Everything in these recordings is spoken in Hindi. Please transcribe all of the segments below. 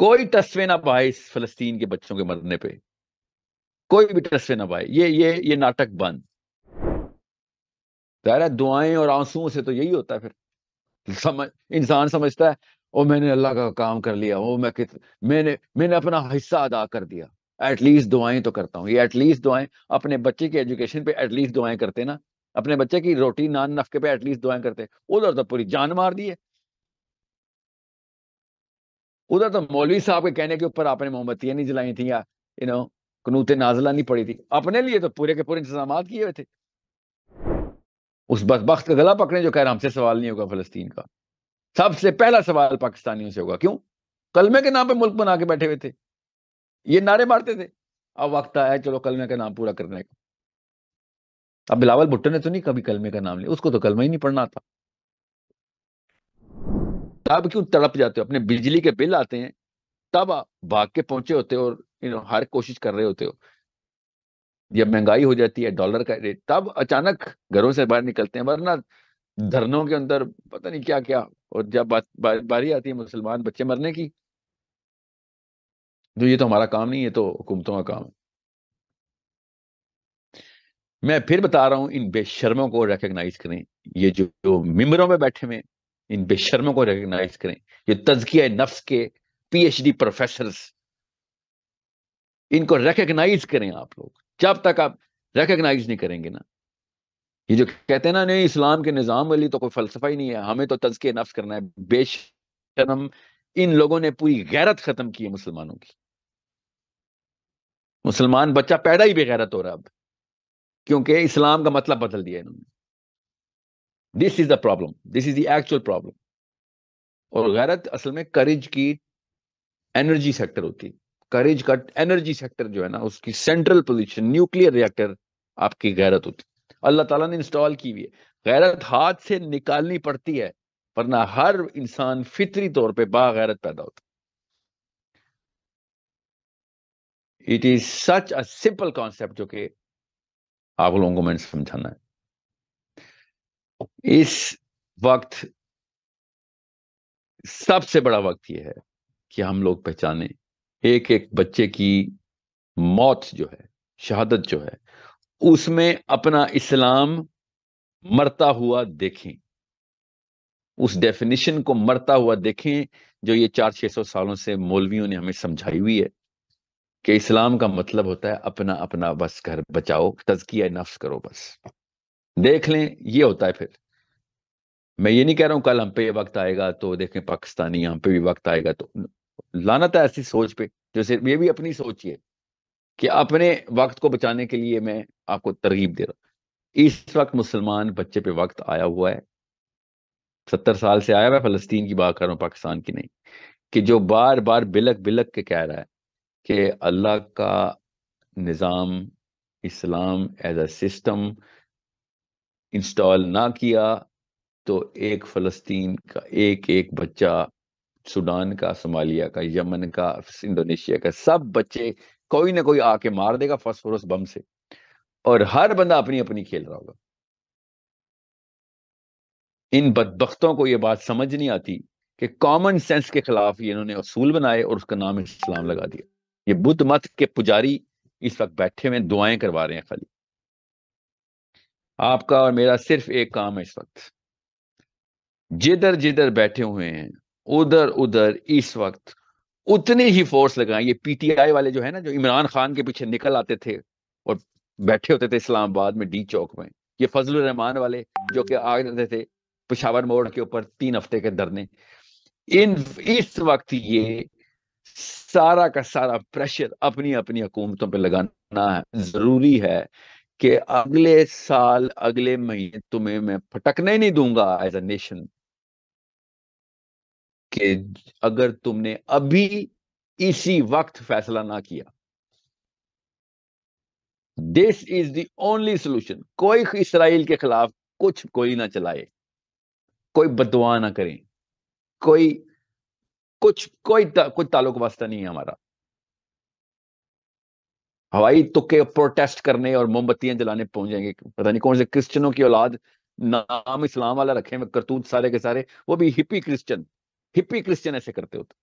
कोई टस्वे ना पाए इस फलस्तीन के बच्चों के मरने पे कोई भी टस्वे ना पाए ये ये ये नाटक बंद कह रहा दुआएं और आंसुओं से तो यही होता है फिर समझ इंसान समझता है ओ मैंने अल्लाह का काम कर लिया ओ मैं कित मैंने मैंने अपना हिस्सा अदा कर दिया एटलीस्ट दुआएं तो करता हूँ ये एटलीस्ट दुआएं अपने बच्चे की एजुकेशन पे एटलीस्ट दुआएं करते ना अपने बच्चे की रोटी नान नफके पे एटलीस्ट दुआएं करते उधर तो पूरी जान मार दी है उधर तो मौलवी साहब के कहने के ऊपर आपने मोमबत्तियां नहीं जलाई थी या यू नो कनूते नाजला नहीं पड़ी थी अपने लिए तो पूरे के पूरे इंतजाम किए हुए थे उस बदबख्त का गला पकड़े जो कह रहा हमसे सवाल नहीं होगा फलस्तीन का सबसे पहला सवाल पाकिस्तानियों से होगा क्यों कलमे के नाम पर मुल्क बना के बैठे हुए थे ये नारे मारते थे अब वक्त आया चलो कलमे का नाम पूरा करने का अब बिलावल भुट्टो ने तो नहीं कभी कलमे का नाम लिया उसको तो कलमा ही नहीं पढ़ना था तब क्यों तड़प जाते हो अपने बिजली के बिल आते हैं तब आप भाग के पहुंचे होते हो और यू नो हर कोशिश कर रहे होते हो जब महंगाई हो जाती है डॉलर का रेट तब अचानक घरों से बाहर निकलते हैं वरना धरनों के अंदर पता नहीं क्या क्या और जब बात बारी आती है मुसलमान बच्चे मरने की तो ये तो हमारा काम नहीं है तो हुकूमतों का काम है मैं फिर बता रहा हूं इन बेशर्मों को रिकग्नाइज करें ये जो, जो मिम्बरों में बैठे हुए इन बेशर्मों को रिकग्नाइज करें ये तजकिया नफ्स के पीएचडी प्रोफेसर इनको रिकग्नाइज करें आप लोग जब तक आप रिकग्नाइज नहीं करेंगे ना ये जो कहते हैं ना नहीं इस्लाम के निज़ाम वाली तो कोई फलसफा ही नहीं है हमें तो तजक नफ्स करना है बेशरम इन लोगों ने पूरी गैरत खत्म की है मुसलमानों की मुसलमान बच्चा पैदा ही बेगैरत हो रहा अब क्योंकि इस्लाम का मतलब बदल दिया इन्होंने this is the problem this is the actual problem और गैरत असल में करेज की एनर्जी सेक्टर होती है करेज का एनर्जी सेक्टर जो है ना उसकी सेंट्रल पोजिशन न्यूक्लियर रिएक्टर आपकी गैरत होती है अल्लाह ताला ने इंस्टॉल की हुई है गैरत हाथ से निकालनी पड़ती है वरना हर इंसान फितरी तौर पे बागैरत पैदा होता it is such a simple concept जो कि आप लोगों को मैंने समझाना है इस वक्त सबसे बड़ा वक्त यह है कि हम लोग पहचाने एक एक बच्चे की मौत जो है शहादत जो है उसमें अपना इस्लाम मरता हुआ देखें उस डेफिनेशन को मरता हुआ देखें जो ये चार छह सौ सालों से मौलवियों ने हमें समझाई हुई है कि इस्लाम का मतलब होता है अपना अपना बस कर बचाओ तजकिया नफ्स करो बस देख लें ये होता है फिर मैं ये नहीं कह रहा हूं कल हम पे ये वक्त आएगा तो देखें पाकिस्तानी यहां पे भी वक्त आएगा तो लाना था ऐसी सोच पे जो सिर्फ ये भी अपनी सोच है कि अपने वक्त को बचाने के लिए मैं आपको तरगीब दे रहा इस वक्त मुसलमान बच्चे पे वक्त आया हुआ है सत्तर साल से आया हुआ फलस्तीन की बात कर रहा हूँ पाकिस्तान की नहीं कि जो बार बार बिलक बिलक के कह रहा है कि अल्लाह का निज़ाम Islam as a system install ना किया तो एक फ़लस्तीन का एक एक बच्चा सूडान का सोमालिया का यमन का इंडोनेशिया का सब बच्चे कोई ना कोई आके मार देगा फॉस्फोरस बम से और हर बंदा अपनी अपनी खेल रहा होगा इन बदबख्तों को यह बात समझ नहीं आती कि कॉमन सेंस के खिलाफ ही इन्होंने असूल बनाए और उसका नाम इस्लाम लगा दिया ये बुद्ध मत के पुजारी इस वक्त बैठे हुए दुआएं करवा रहे हैं खाली आपका और मेरा सिर्फ एक काम है इस वक्त जिधर जिधर बैठे हुए हैं उधर उधर इस वक्त उतनी ही फोर्स लगाएं ये पीटीआई वाले जो है ना जो इमरान खान के पीछे निकल आते थे और बैठे होते थे इस्लामाबाद में डी चौक में ये फजल रहमान वाले जो कि आ जाते थे पिशावर मोड़ के ऊपर तीन हफ्ते के धरने इन इस वक्त ये सारा का सारा प्रेशर अपनी अपनी हुकूमतों पर लगाना जरूरी है कि अगले साल अगले महीने तुम्हें मैं फटकने नहीं दूंगा एज अ नेशन कि अगर तुमने अभी इसी वक्त फैसला ना किया this is the only solution कोई इसराइल के खिलाफ कुछ कोई ना चलाए कोई बदवा ना करें कोई कुछ कोई ता, कोई ताल्लुक वास्ता नहीं है हमारा हवाई तुके तो प्रोटेस्ट करने और मोमबत्तियां जलाने पहुंच जाएंगे पता नहीं कौन से क्रिश्चनों की औलाद नाम इस्लाम वाला रखे हुए करतूत सारे के सारे वो भी हिप्पी क्रिश्चियन हिप्पी क्रिश्चियन ऐसे करते होते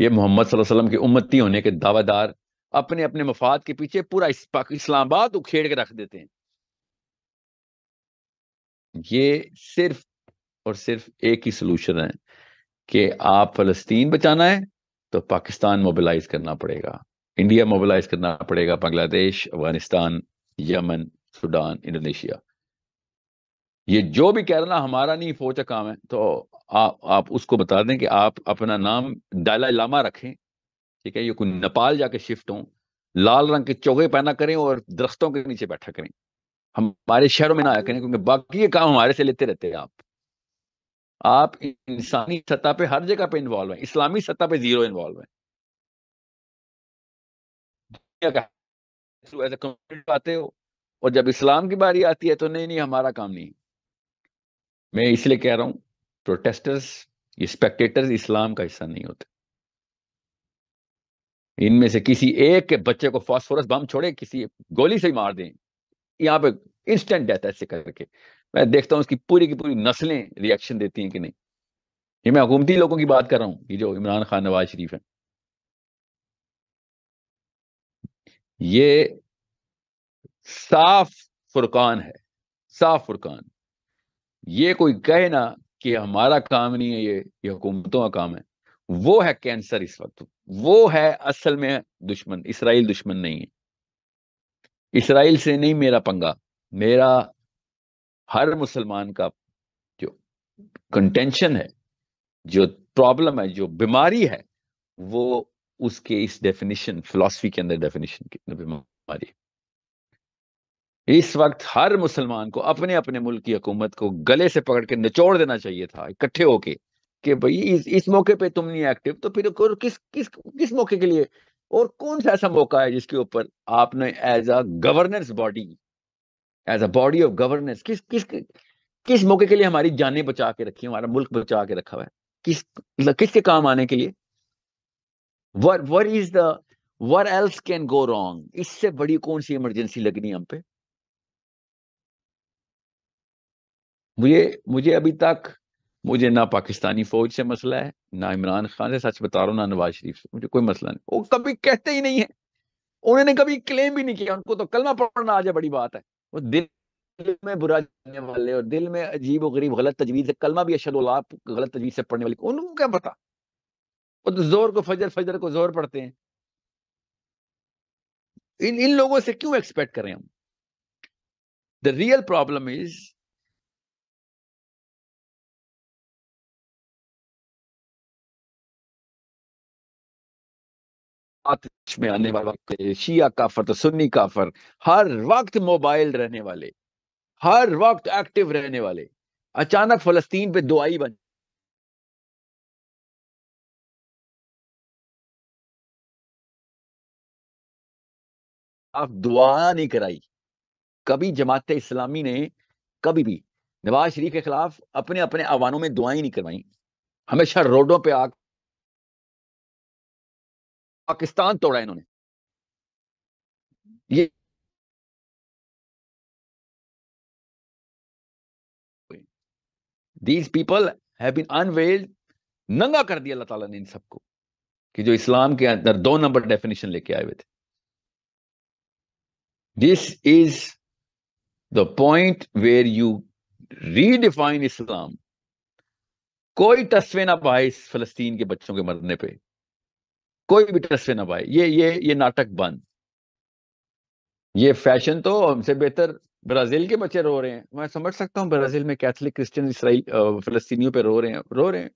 ये मोहम्मद वसल्लम के उम्मती होने के दावेदार अपने अपने मफाद के पीछे पूरा इस्लामाबाद उखेड़ के रख देते हैं ये सिर्फ और सिर्फ एक ही सलूशन है कि आप फलस्तीन बचाना है तो पाकिस्तान मोबिलाइज करना पड़ेगा इंडिया मोबिलाइज करना पड़ेगा Bangladesh Afghanistan Yemen Sudan Indonesia ये जो भी कह रहा हमारा नहीं फौज का काम है तो आ, आप उसको बता दें कि आप अपना नाम डालाई लामा रखें ठीक है ये कोई नेपाल जाके शिफ्ट हो लाल रंग के चौगे पहना करें और दरख्तों के नीचे बैठा करें हमारे शहरों में ना आया करें क्योंकि बाकी ये काम हमारे से लेते रहते हैं आप आप इंसानी सतह पे हर जगह पे इन्वॉल्व हैं इस्लामी सतह पे जीरो इन्वॉल्व हैं एज आते हो और जब इस्लाम की बारी आती है तो नहीं नहीं हमारा काम नहीं मैं इसलिए कह रहा हूं प्रोटेस्टर्स स्पेक्टेटर्स इस्लाम का हिस्सा नहीं होते इनमें से किसी एक के बच्चे को फास्फोरस बम छोड़े किसी गोली से ही मार दें यहाँ पे इंस्टेंट डेथ ऐसे करके मैं देखता हूं उसकी पूरी की पूरी नस्लें रिएक्शन देती हैं कि नहीं ये मैं हुकूमती लोगों की बात कर रहा हूं ये जो इमरान खान नवाज शरीफ है ये साफ फुरकान है साफ फुरकान ये कोई कहे ना कि हमारा काम नहीं है ये ये हुकूमतों का काम है वो है कैंसर इस वक्त वो है असल में दुश्मन इसराइल दुश्मन नहीं है इसराइल से नहीं मेरा पंगा मेरा हर मुसलमान का जो कंटेंशन है जो प्रॉब्लम है जो बीमारी है वो उसके इस डेफिनेशन फिलॉसफी के अंदर डेफिनेशन की बीमारी इस वक्त हर मुसलमान को अपने अपने मुल्क की हकूमत को गले से पकड़ के निचोड़ देना चाहिए था इकट्ठे होके कि भाई इस इस मौके पे तुम नहीं एक्टिव तो फिर किस किस किस मौके के लिए और कौन सा ऐसा मौका है जिसके ऊपर आपने as a governance body as a body of governance किस किस किस मौके के लिए हमारी जानें बचा के रखी हमारा मुल्क बचा के रखा हुआ है किस मतलब किसके काम आने के लिए what what is the what else can go wrong इससे बड़ी कौन सी इमरजेंसी लगनी हम पे मुझे मुझे अभी तक मुझे ना पाकिस्तानी फौज से मसला है ना इमरान खान से सच बता रहा हूँ ना नवाज शरीफ से मुझे कोई मसला नहीं वो कभी कहते ही नहीं है उन्होंने कभी क्लेम भी नहीं किया उनको तो कलमा पढ़ना आ जाए बड़ी बात है वो दिल में बुरा जाने वाले और दिल में अजीब और गरीब गलत तजवीज से कलमा भी अशद गलत तजवीज से पढ़ने वाले उनको क्या पता वो तो जोर को फजर फजर को जोर पढ़ते हैं इन इन लोगों से क्यों एक्सपेक्ट करें हम द रियल प्रॉब्लम इज में आने वाले शिया काफर तो सुन्नी काफर हर वक्त मोबाइल रहने वाले हर वक्त एक्टिव रहने वाले अचानक फलस्तीन पे दुआई बन आप दुआ नहीं कराई कभी जमात इस्लामी ने कभी भी नवाज शरीफ के खिलाफ अपने अपने आह्वानों में दुआई नहीं करवाई हमेशा रोडों पे आकर पाकिस्तान तोड़ा इन्होंने ये these people have been unveiled नंगा कर दिया अल्लाह ताला ने इन सबको कि जो इस्लाम के अंदर दो नंबर डेफिनेशन लेके आए हुए थे This is the point where you redefine Islam. कोई तस्वे ना पाए इस फलस्तीन के बच्चों के मरने पे कोई भी तस्वे ना पाए ये ये ये नाटक बंद ये फैशन तो हमसे बेहतर ब्राजील के बच्चे रो रहे हैं मैं समझ सकता हूँ ब्राजील में कैथलिक क्रिश्चियन इसराइल फलस्तीनियों पे रो रहे हैं रो रहे हैं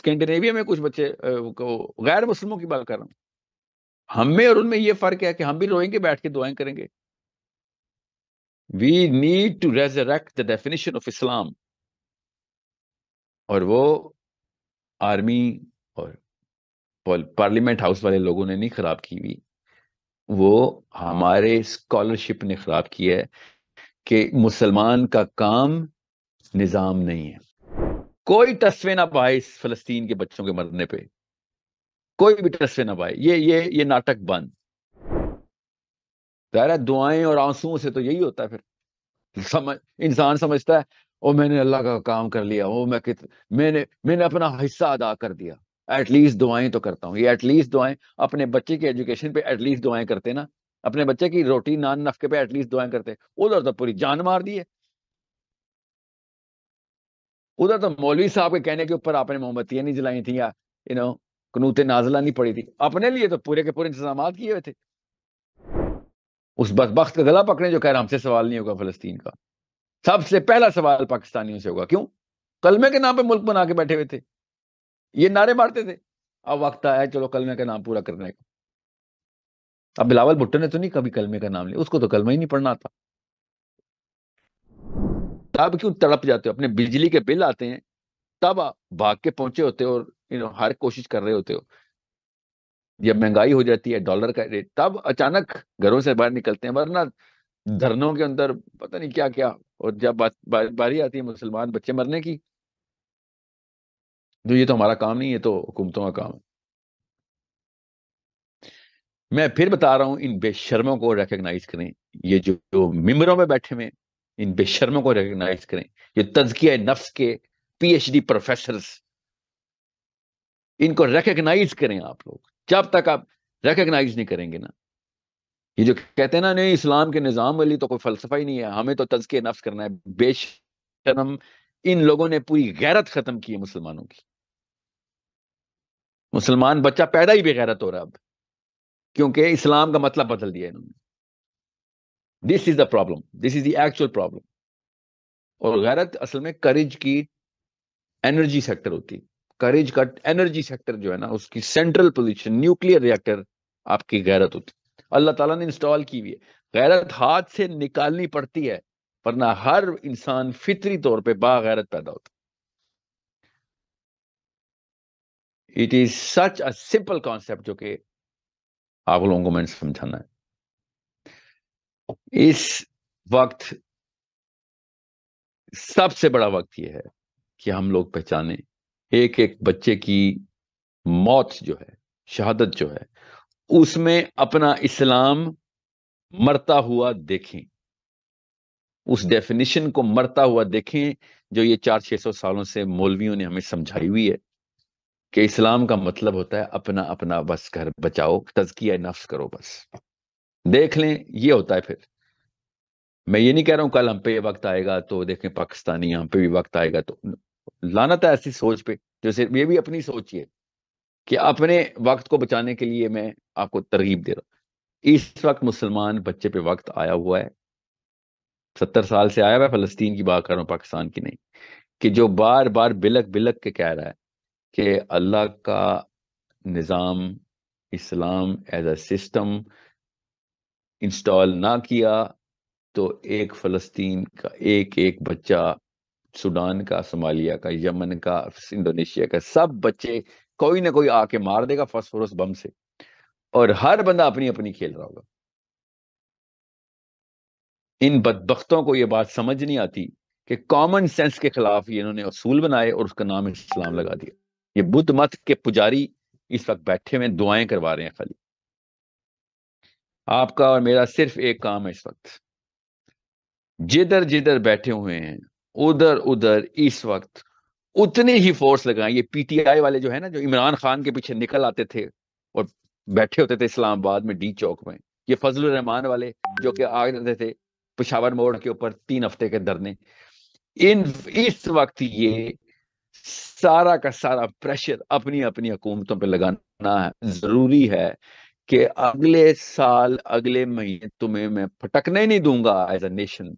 स्कैंडिनेविया में कुछ बच्चे गैर मुस्लिमों की बात कर रहा हूँ हम में और उनमें ये फर्क है कि हम भी रोएंगे बैठ के दुआएं करेंगे we need to resurrect the definition of Islam और वो आर्मी और पार्लियामेंट हाउस वाले लोगों ने नहीं खराब की हुई वो हमारे स्कॉलरशिप ने खराब की है कि मुसलमान का काम निज़ाम नहीं है कोई तस्वे ना इस फलस्तीन के बच्चों के मरने पे कोई भी ट्रस्ट ना पाए ये ये ये नाटक बंद दायरा दुआएं और आंसुओं से तो यही होता है फिर समझ इंसान समझता है ओ मैंने अल्लाह का काम कर लिया वो मैं कित मैंने मैंने अपना हिस्सा अदा कर दिया एटलीस्ट दुआएं तो करता हूँ ये एटलीस्ट दुआएं अपने बच्चे की एजुकेशन पे एटलीस्ट दुआएं करते ना अपने बच्चे की रोटी नान नफके पे एटलीस्ट दुआएं करते उधर तो पूरी जान मार दी है उधर तो मौलवी साहब के कहने के ऊपर आपने मोमबत्तियां नहीं जलाई थी या यू नो कनूते नाजला नहीं पड़ी थी अपने लिए तो पूरे के पूरे इंतजाम किए हुए थे उस बदबख्त का गला पकड़े जो कह रहा हमसे सवाल नहीं होगा फलस्तीन का सबसे पहला सवाल पाकिस्तानियों से होगा क्यों कलमे के नाम पे मुल्क बना के बैठे हुए थे ये नारे मारते थे अब वक्त आया चलो कलमे का नाम पूरा करने का अब बिलावल भुट्टो ने तो नहीं कभी कलमे का नाम लिया उसको तो कलमा ही नहीं पढ़ना था तब क्यों तड़प जाते हो अपने बिजली के बिल आते हैं तब आप भाग के पहुंचे होते और यू नो हर कोशिश कर रहे होते हो जब महंगाई हो जाती है डॉलर का रेट तब अचानक घरों से बाहर निकलते हैं वरना धरनों के अंदर पता नहीं क्या क्या और जब बात बारी आती है मुसलमान बच्चे मरने की तो ये तो हमारा काम नहीं है तो हुकूमतों का काम है मैं फिर बता रहा हूं इन बेशर्मों को रिकग्नाइज करें ये जो, जो मिम्बरों में बैठे हुए इन बेशर्मों को रिकग्नाइज करें ये तजकिया नफ्स के पीएचडी प्रोफेसर इनको रिकग्नाइज करें आप लोग जब तक आप रिकग्नाइज नहीं करेंगे ना ये जो कहते हैं ना नहीं इस्लाम के निज़ाम वाली तो कोई फलसफा ही नहीं है हमें तो तजके नफ्स करना है बेशरम इन लोगों ने पूरी गैरत खत्म की है मुसलमानों की मुसलमान बच्चा पैदा ही बेगैरत हो रहा है अब क्योंकि इस्लाम का मतलब बदल दिया इन्होंने this is the problem this is the actual problem और गैरत असल में करेज की एनर्जी सेक्टर होती है करेज का एनर्जी सेक्टर जो है ना उसकी सेंट्रल पोजीशन न्यूक्लियर रिएक्टर आपकी गैरत होती है अल्लाह ताला ने इंस्टॉल की हुई है गैरत हाथ से निकालनी पड़ती है वरना हर इंसान फितरी तौर पे बागैरत पैदा होता it is such a simple concept जो कि आप लोगों को मैंने समझाना है इस वक्त सबसे बड़ा वक्त यह है कि हम लोग पहचाने एक एक बच्चे की मौत जो है शहादत जो है उसमें अपना इस्लाम मरता हुआ देखें उस डेफिनेशन को मरता हुआ देखें जो ये चार छह सौ सालों से मौलवियों ने हमें समझाई हुई है कि इस्लाम का मतलब होता है अपना अपना बस घर बचाओ तजकिया नफ्स करो बस देख लें ये होता है फिर मैं ये नहीं कह रहा हूं कल हम पे ये वक्त आएगा तो देखें पाकिस्तानी यहां पे भी वक्त आएगा तो लानत है ऐसी सोच पे सिर्फ ये भी अपनी सोच ही है कि अपने वक्त को बचाने के लिए मैं आपको तरगीब दे रहा हूँ इस वक्त मुसलमान बच्चे पे वक्त आया हुआ है सत्तर साल से आया हुआ है फलस्तीन की बात कर रहा हूँ पाकिस्तान की नहीं कि जो बार बार बिलक बिलक के कह रहा है कि अल्लाह का निज़ाम Islam as a system install ना किया तो एक फ़लस्तीन का एक एक बच्चा सूडान का सोमालिया का यमन का इंडोनेशिया का सब बच्चे कोई ना कोई आके मार देगा फॉस्फोरस बम से और हर बंदा अपनी अपनी खेल रहा होगा इन बदबख्तों को यह बात समझ नहीं आती कि कॉमन सेंस के खिलाफ ही इन्होंने असूल बनाए और उसका नाम इस्लाम लगा दिया ये बुद्ध मत के पुजारी इस वक्त बैठे हुए दुआएं करवा रहे हैं खाली आपका और मेरा सिर्फ एक काम है इस वक्त जिधर जिधर बैठे हुए हैं उधर उधर इस वक्त उतने ही फोर्स लगाए ये पीटीआई वाले जो है ना जो इमरान खान के पीछे निकल आते थे और बैठे होते थे इस्लामाबाद में डी चौक में ये फजल रहमान वाले जो कि आ जाते थे पिशावर मोड़ के ऊपर तीन हफ्ते के धरने इन इस वक्त ये सारा का सारा प्रेशर अपनी अपनी हुकूमतों पे लगाना है जरूरी है कि अगले साल अगले महीने तुम्हें मैं फटकने नहीं दूंगा एज अ नेशन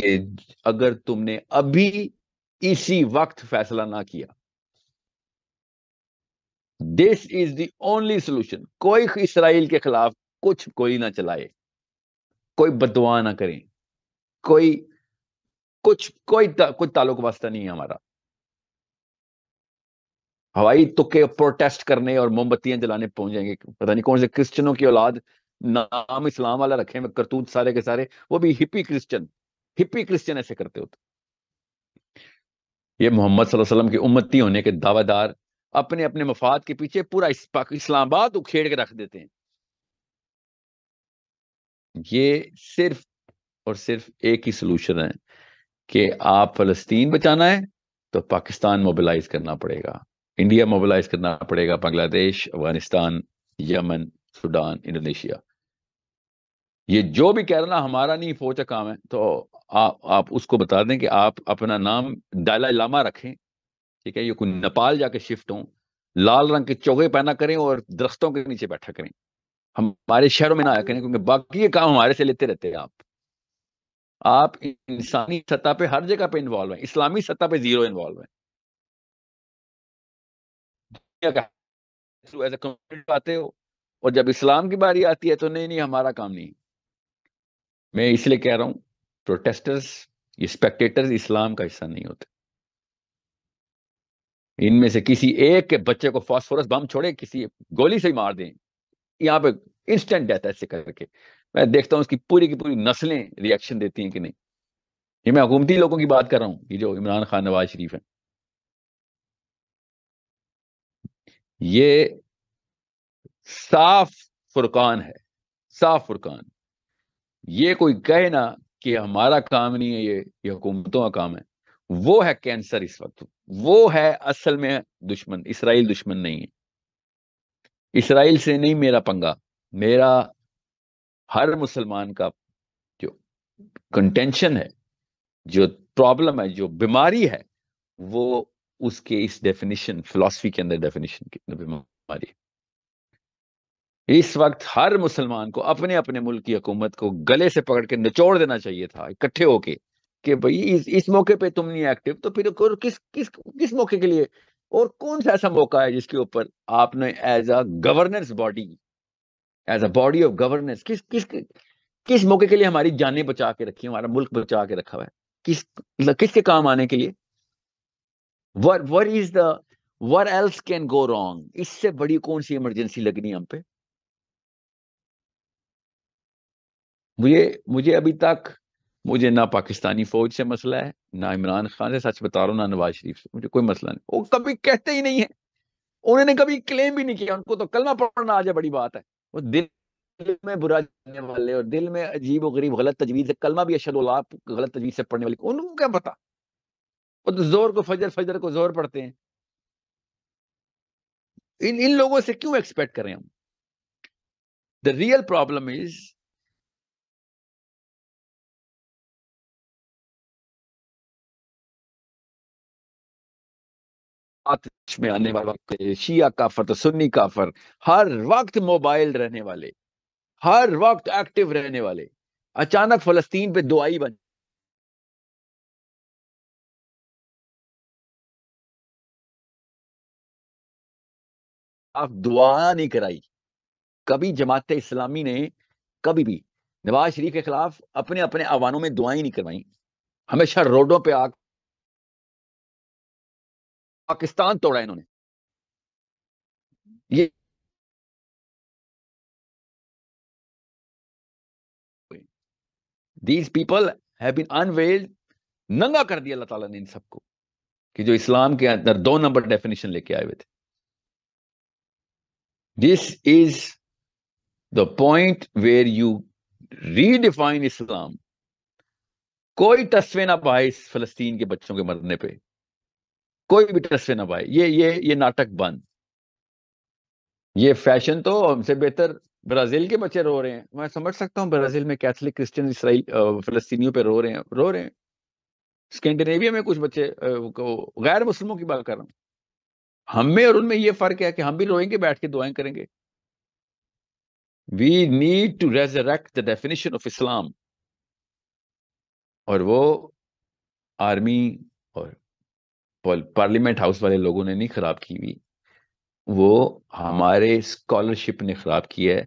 कि अगर तुमने अभी इसी वक्त फैसला ना किया this is the only solution कोई इसराइल के खिलाफ कुछ कोई ना चलाए कोई बदवा ना करें कोई कुछ कोई ता, कोई ताल्लुक वास्ता नहीं है हमारा हवाई तुके प्रोटेस्ट करने और मोमबत्तियां जलाने पहुंच जाएंगे पता नहीं कौन से क्रिश्चियनों की औलाद नाम इस्लाम वाला रखे करतूत सारे के सारे वो भी हिपी क्रिश्चियन हिप्पी क्रिश्चियन ऐसे करते होते ये मोहम्मद वसल्लम की उम्मती होने के दावेदार अपने अपने मफाद के पीछे पूरा इस्लामाबाद उखेड़ के रख देते हैं ये सिर्फ और सिर्फ एक ही सोल्यूशन है कि आप फलस्तीन बचाना है तो पाकिस्तान मोबिलाइज करना पड़ेगा इंडिया मोबिलाइज करना पड़ेगा Bangladesh Afghanistan Yemen Sudan Indonesia ये जो भी कहना हमारा नहीं फौज का काम है तो आ, आप उसको बता दें कि आप अपना नाम डाला लामा रखें ठीक है ये कोई नेपाल जाके शिफ्ट हों लाल रंग के चौके पहना करें और दरख्तों के नीचे बैठा करें हमारे शहरों में ना आया करें क्योंकि बाकी ये काम हमारे से लेते रहते हैं आप आप इंसानी सत्ता पे हर जगह पे इन्वॉल्व हैं इस्लामी सत्ता पे जीरो इन्वॉल्व है आते हो और जब इस्लाम की बारी आती है तो नहीं नहीं हमारा काम नहीं मैं इसलिए कह रहा हूं प्रोटेस्टर्स ये स्पेक्टेटर्स इस्लाम का हिस्सा नहीं होते इनमें से किसी एक के बच्चे को फास्फोरस बम छोड़े किसी गोली से ही मार दें यहां पे इंस्टेंट डेथ ऐसे करके मैं देखता हूं उसकी पूरी की पूरी नस्लें रिएक्शन देती हैं कि नहीं ये मैं हुकूमती लोगों की बात कर रहा हूं ये जो इमरान खान नवाज शरीफ है ये साफ फुरकान है साफ फुरकान ये कोई कहे ना कि हमारा काम नहीं है ये ये हुकूमतों का काम है वो है कैंसर इस वक्त वो है असल में दुश्मन इसराइल दुश्मन नहीं है इसराइल से नहीं मेरा पंगा मेरा हर मुसलमान का जो कंटेंशन है जो प्रॉब्लम है जो बीमारी है वो उसके इस डेफिनेशन फिलॉसफी के अंदर डेफिनेशन की बीमारी है इस वक्त हर मुसलमान को अपने अपने मुल्क की हुकूमत को गले से पकड़ के निचोड़ देना चाहिए था इकट्ठे होके कि भाई इस इस मौके पे तुम नहीं एक्टिव तो फिर किस किस किस मौके के लिए और कौन सा ऐसा मौका है जिसके ऊपर आपने as a governance body as a body of governance किस किस किस मौके के लिए हमारी जानें बचा के रखी हमारा मुल्क बचा के रखा हुआ है किस मतलब किसके काम आने के लिए were were is the were else can go wrong इससे बड़ी कौन सी इमरजेंसी लगनी हम पे मुझे मुझे अभी तक मुझे ना पाकिस्तानी फौज से मसला है ना इमरान खान से सच बता रहा हूँ ना नवाज शरीफ से मुझे कोई मसला नहीं वो कभी कहते ही नहीं है उन्होंने कभी क्लेम भी नहीं किया उनको तो कलमा पढ़ना आ जाए बड़ी बात है वो दिल में बुरा जाने वाले और दिल में अजीब और गरीब गलत तजवीज से कलमा भी अशद गलत तजवीज से पढ़ने वाले उनको क्या पता वो तो जोर को फजर फजर को जोर पढ़ते हैं इन इन लोगों से क्यों एक्सपेक्ट करें हम द रियल प्रॉब्लम इज आतिश में आने वाले शिया काफर तो सुन्नी काफर हर वक्त मोबाइल रहने वाले हर वक्त एक्टिव रहने वाले अचानक फलस्तीन पे दुआई बन आप दुआ नहीं कराई कभी जमात इस्लामी ने कभी भी नवाज शरीफ के खिलाफ अपने अपने आवानों में दुआई नहीं करवाई हमेशा रोडों पे आग पाकिस्तान तोड़ा इन्होंने ये these people have been unveiled नंगा कर दिया अल्लाह ताला ने इन सबको कि जो इस्लाम के अंदर दो नंबर डेफिनेशन लेके आए हुए थे this is the point where you redefine Islam कोई तस्वे ना पाए इस फलस्तीन के बच्चों के मरने पे कोई भी ट्रस्ट ना पाए ये ये ये नाटक बंद ये फैशन तो हमसे बेहतर ब्राजील के बच्चे रो रहे हैं मैं समझ सकता हूँ ब्राजील में कैथलिक क्रिश्चियन इसराइल फलस्तीनियों पे रो रहे हैं रो रहे हैं स्कैंडिनेविया में कुछ बच्चे गैर मुस्लिमों की बात कर रहा हूँ हम में और उनमें ये फर्क है कि हम भी रोएंगे बैठ के दुआएं करेंगे we need to resurrect the definition of Islam और वो आर्मी पार्लियामेंट हाउस वाले लोगों ने नहीं खराब की हुई वो हमारे स्कॉलरशिप ने खराब की है